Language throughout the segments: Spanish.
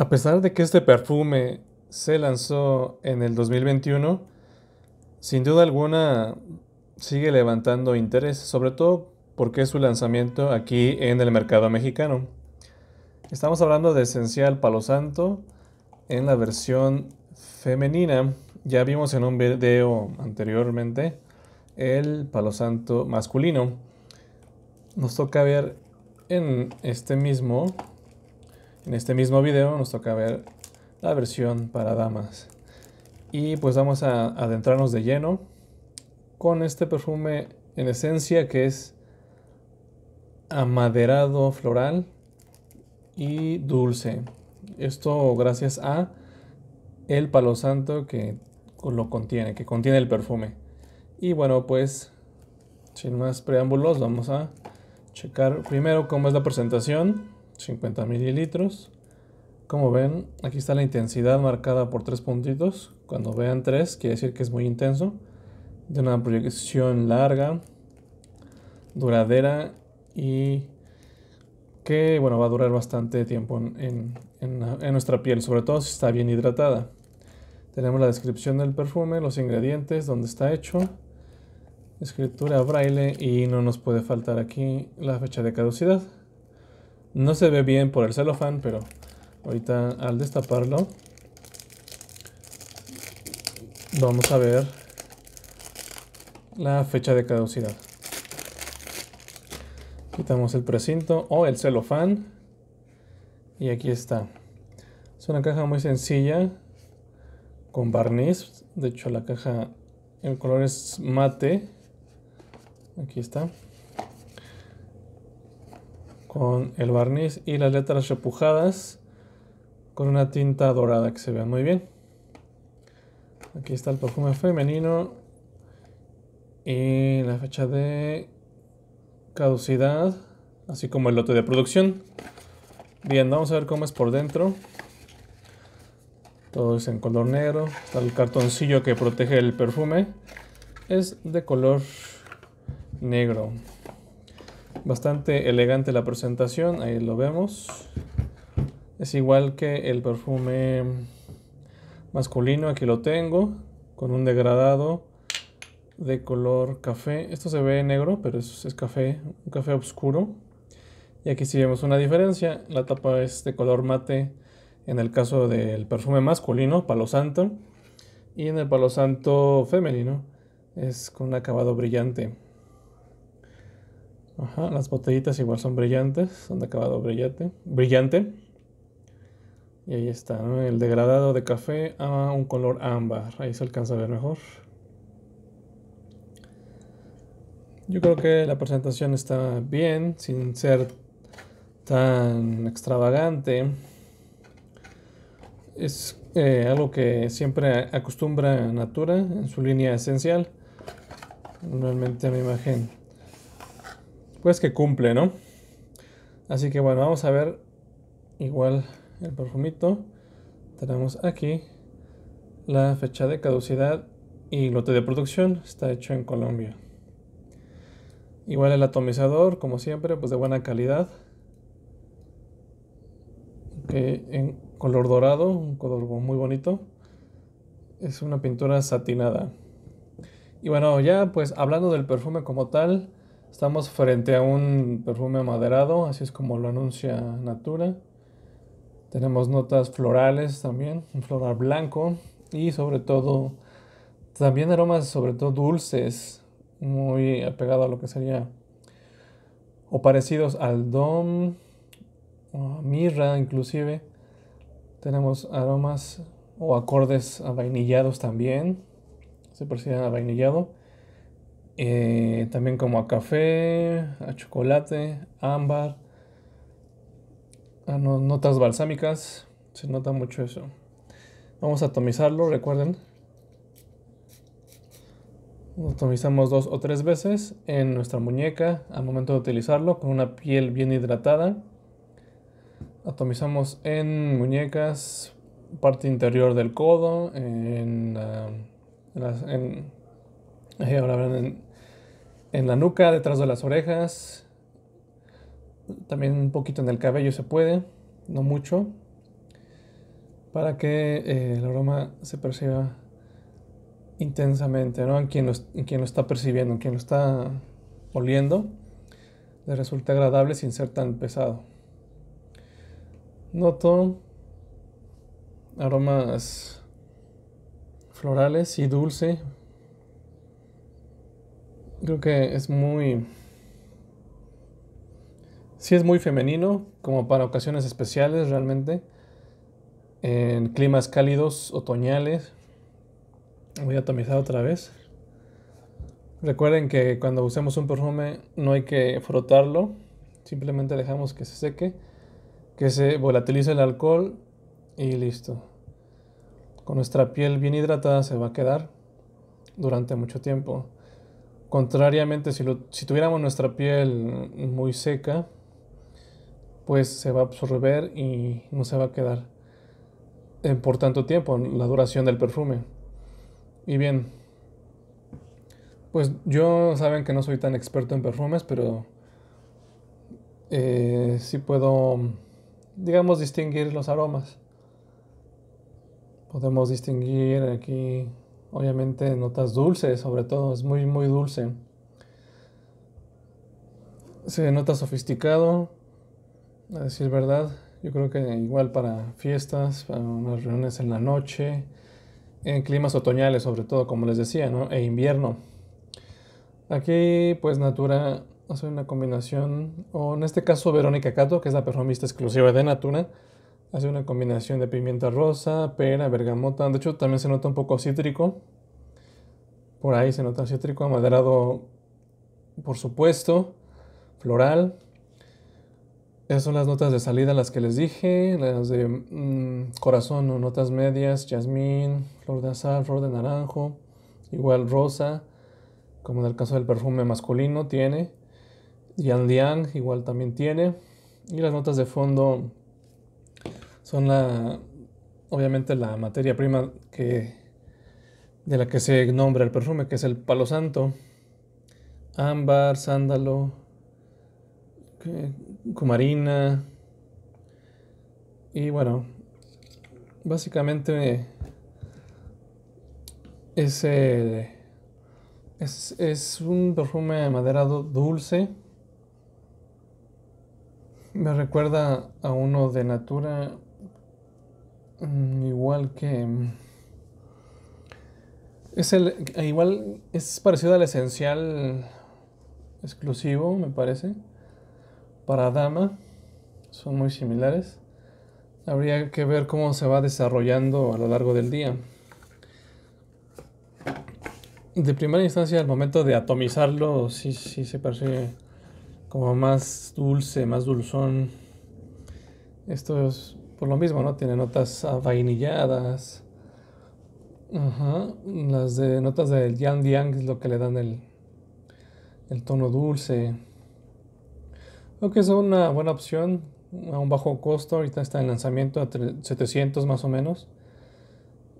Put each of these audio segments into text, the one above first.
A pesar de que este perfume se lanzó en el 2021, sin duda alguna sigue levantando interés, sobre todo porque es su lanzamiento aquí en el mercado mexicano. Estamos hablando de Esencial Palo Santo en la versión femenina. Ya vimos en un video anteriormente el Palo Santo masculino. Nos toca ver en este mismo en este mismo video nos toca ver la versión para damas. Y pues vamos a adentrarnos de lleno con este perfume en esencia que es amaderado floral y dulce. Esto gracias a el palo santo que lo contiene, que contiene el perfume. Y bueno, pues sin más preámbulos, vamos a checar primero cómo es la presentación. 50 mililitros. Como ven, aquí está la intensidad marcada por tres puntitos. Cuando vean tres, quiere decir que es muy intenso. De una proyección larga, duradera y que bueno, va a durar bastante tiempo en, en nuestra piel, sobre todo si está bien hidratada. Tenemos la descripción del perfume, los ingredientes, dónde está hecho, escritura braille y no nos puede faltar aquí la fecha de caducidad. No se ve bien por el celofán, pero ahorita al destaparlo vamos a ver la fecha de caducidad. Quitamos el precinto o el celofán y aquí está. Es una caja muy sencilla con barniz. De hecho la caja el color es mate. Aquí está con el barniz y las letras repujadas con una tinta dorada que se vea muy bien. Aquí está el perfume femenino y la fecha de caducidad, así como el lote de producción. Bien, vamos a ver cómo es por dentro. Todo es en color negro. Está el cartoncillo que protege el perfume. Es de color negro. Bastante elegante la presentación, ahí lo vemos. Es igual que el perfume masculino, aquí lo tengo, con un degradado de color café. Esto se ve negro, pero es, es café, un café oscuro. Y aquí sí vemos una diferencia, la tapa es de color mate en el caso del perfume masculino, Palo Santo, y en el Palo Santo femenino es con un acabado brillante. Ajá, las botellitas igual son brillantes, son de acabado brillante. brillante. Y ahí está, el degradado de café a un color ámbar. Ahí se alcanza a ver mejor. Yo creo que la presentación está bien, sin ser tan extravagante. Es eh, algo que siempre acostumbra Natura en su línea esencial. Normalmente a mi imagen pues que cumple, ¿no? Así que bueno, vamos a ver igual el perfumito. Tenemos aquí la fecha de caducidad y lote de producción. Está hecho en Colombia. Igual el atomizador, como siempre, pues de buena calidad. Que en color dorado, un color muy bonito. Es una pintura satinada. Y bueno, ya pues hablando del perfume como tal, Estamos frente a un perfume maderado, así es como lo anuncia Natura. Tenemos notas florales también, un floral blanco y sobre todo también aromas sobre todo dulces, muy apegado a lo que sería o parecidos al dom, o a mirra inclusive. Tenemos aromas o acordes avainillados también, se perciben avainillado. Eh, también como a café, a chocolate, ámbar, a ah, notas balsámicas, se nota mucho eso. Vamos a atomizarlo, recuerden. atomizamos dos o tres veces en nuestra muñeca al momento de utilizarlo con una piel bien hidratada. Atomizamos en muñecas, parte interior del codo, en, ah, ahora en en la nuca, detrás de las orejas. También un poquito en el cabello se puede, no mucho, para que eh, el aroma se perciba intensamente, ¿no? En quien, lo, quien lo está percibiendo, en quien lo está oliendo, le resulta agradable sin ser tan pesado. Noto aromas florales y dulce, Creo que es muy... Sí es muy femenino, como para ocasiones especiales realmente, en climas cálidos, otoñales. Voy a atomizar otra vez. Recuerden que cuando usemos un perfume no hay que frotarlo, simplemente dejamos que se seque, que se volatilice el alcohol y listo. Con nuestra piel bien hidratada se va a quedar durante mucho tiempo. Contrariamente, si, lo, si tuviéramos nuestra piel muy seca, pues se va a absorber y no se va a quedar por tanto tiempo la duración del perfume. Y bien, pues yo saben que no soy tan experto en perfumes, pero eh, sí puedo, digamos, distinguir los aromas. Podemos distinguir aquí obviamente notas dulces, sobre todo, es muy, muy dulce. Se nota sofisticado, a decir verdad. Yo creo que igual para fiestas, para unas reuniones en la noche, en climas otoñales sobre todo, como les decía, ¿no? E invierno. Aquí pues Natura hace una combinación, o en este caso Verónica Cato, que es la performista exclusiva de Natura, Hace una combinación de pimienta rosa, pera, bergamota. De hecho, también se nota un poco cítrico. Por ahí se nota cítrico, amaderado, por supuesto, floral. Esas son las notas de salida, las que les dije, las de mm, corazón o notas medias, jazmín, flor de azahar, flor de naranjo, igual rosa, como en el caso del perfume masculino tiene, yang igual también tiene, y las notas de fondo son la, obviamente la materia prima que, de la que se nombra el perfume, que es el palo santo, ámbar, sándalo, cumarina y bueno, básicamente es, eh, es, es un perfume maderado dulce. Me recuerda a uno de Natura Mm, igual que. Mm, es el. E igual es parecido al esencial exclusivo, me parece. Para dama. Son muy similares. Habría que ver cómo se va desarrollando a lo largo del día. De primera instancia, al momento de atomizarlo, sí, sí se percibe como más dulce, más dulzón. Esto es por lo mismo, ¿no? Tiene notas vainilladas. Las de notas del Yang Yang es lo que le dan el, el tono dulce. Creo que es una buena opción a un bajo costo. Ahorita está en lanzamiento a 700 más o menos.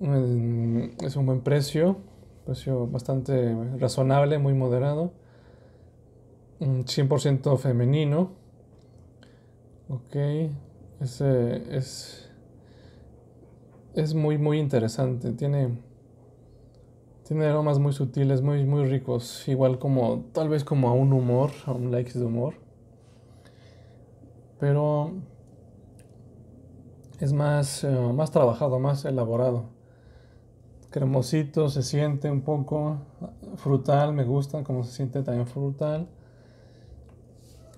Mm, es un buen precio, precio bastante razonable, muy moderado. 100% mm, femenino. Ok, es, es, muy, muy interesante. Tiene, tiene aromas muy sutiles, muy, muy ricos. Igual como, tal vez como a un humor, a un likes de humor. Pero es más, eh, más trabajado, más elaborado. Cremosito, se siente un poco frutal, me gusta como se siente también frutal.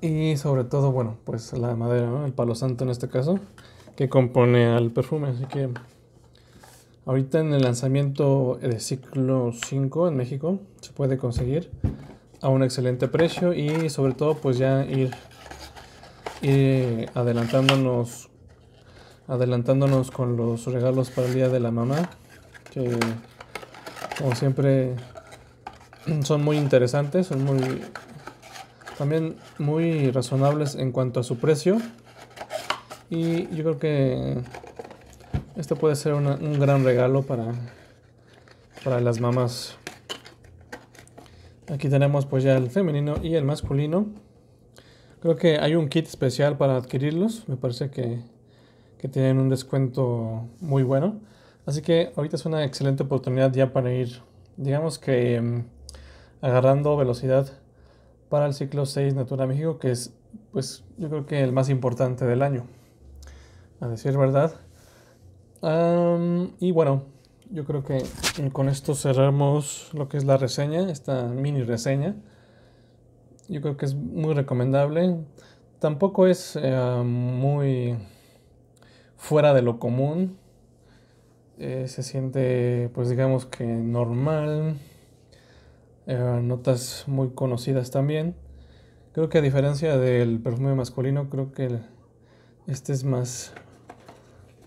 Y sobre todo, bueno, pues la madera, El palo santo en este caso, que compone al perfume. Así que ahorita en el lanzamiento de ciclo 5 en México se puede conseguir a un excelente precio y sobre todo pues ya ir, ir eh, adelantándonos adelantándonos con los regalos para el día de la mamá que como siempre son muy interesantes, son muy también muy razonables en cuanto a su precio. Y yo creo que esto puede ser un gran regalo para, para las mamás. Aquí tenemos pues ya el femenino y el masculino. Creo que hay un kit especial para adquirirlos. Me parece que, tienen un descuento muy bueno. Así que ahorita es una excelente oportunidad ya para ir, digamos que mm, agarrando velocidad para el ciclo 6 Natura México, que es, pues, yo creo que el más importante del año, a decir verdad. y bueno, yo creo que eh, con esto cerramos lo que es la reseña, esta mini reseña. Yo creo que es muy recomendable. Tampoco es eh, muy fuera de lo común. Eh, se siente, pues digamos que normal. Eh, notas muy conocidas también. Creo que a diferencia del perfume masculino, creo que este es más,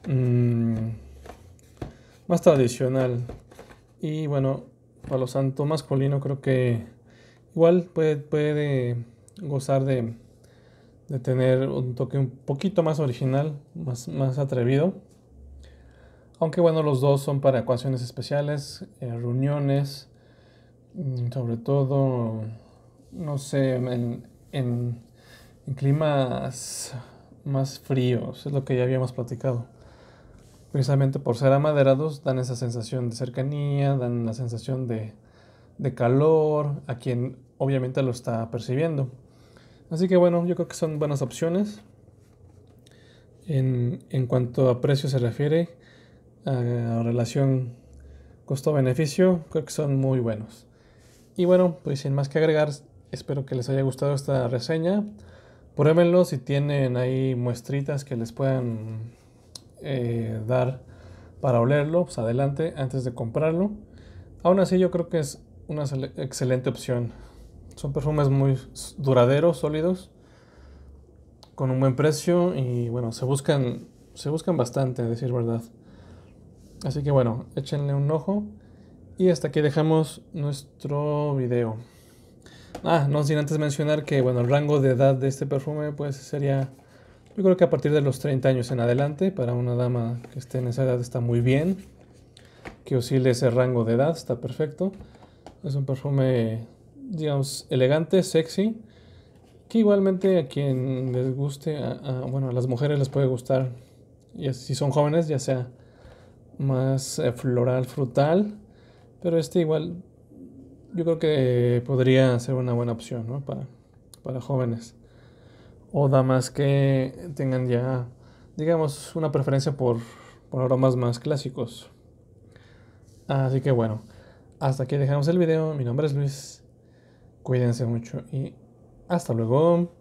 mm, más tradicional. Y bueno, Palo Santo masculino creo que igual puede, puede gozar de, de tener un toque un poquito más original, más, más atrevido. Aunque bueno, los dos son para ecuaciones especiales, eh, reuniones Mm, sobre todo, no sé, en, climas más fríos, es lo que ya habíamos platicado. Precisamente por ser amaderados dan esa sensación de cercanía, dan la sensación de, calor a quien obviamente lo está percibiendo. Así que bueno, yo creo que son buenas opciones. En, cuanto a precio se refiere, a relación costo-beneficio, creo que son muy buenos. Y bueno, pues sin más que agregar, espero que les haya gustado esta reseña. Pruébenlo si tienen ahí muestritas que les puedan eh, dar para olerlo, pues adelante, antes de comprarlo. Aún así yo creo que es una excelente opción. Son perfumes muy duraderos, sólidos, con un buen precio y bueno, se buscan, se buscan bastante, a decir verdad. Así que bueno, échenle un ojo. Y hasta aquí dejamos nuestro video. Ah, no sin antes mencionar que, bueno, el rango de edad de este perfume, pues sería, yo creo que a partir de los 30 años en adelante, para una dama que esté en esa edad está muy bien, que oscile ese rango de edad, está perfecto. Es un perfume, digamos, elegante, sexy, que igualmente a quien les guste, a, bueno, a las mujeres les puede gustar, y si son jóvenes, ya sea más eh, floral, frutal, pero este igual, yo creo que eh, podría ser una buena opción para, para jóvenes o damas que tengan ya, digamos, una preferencia por, por aromas más clásicos. Así que bueno, hasta aquí dejamos el video. Mi nombre es Luis. Cuídense mucho y hasta luego.